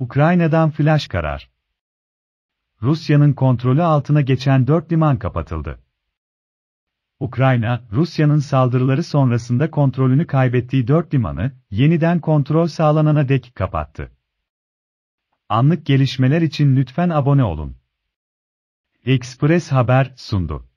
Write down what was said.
Ukrayna'dan flash karar. Rusya'nın kontrolü altına geçen dört liman kapatıldı. Ukrayna, Rusya'nın saldırıları sonrasında kontrolünü kaybettiği dört limanı, yeniden kontrol sağlanana dek kapattı. Anlık gelişmeler için lütfen abone olun. Express Haber sundu.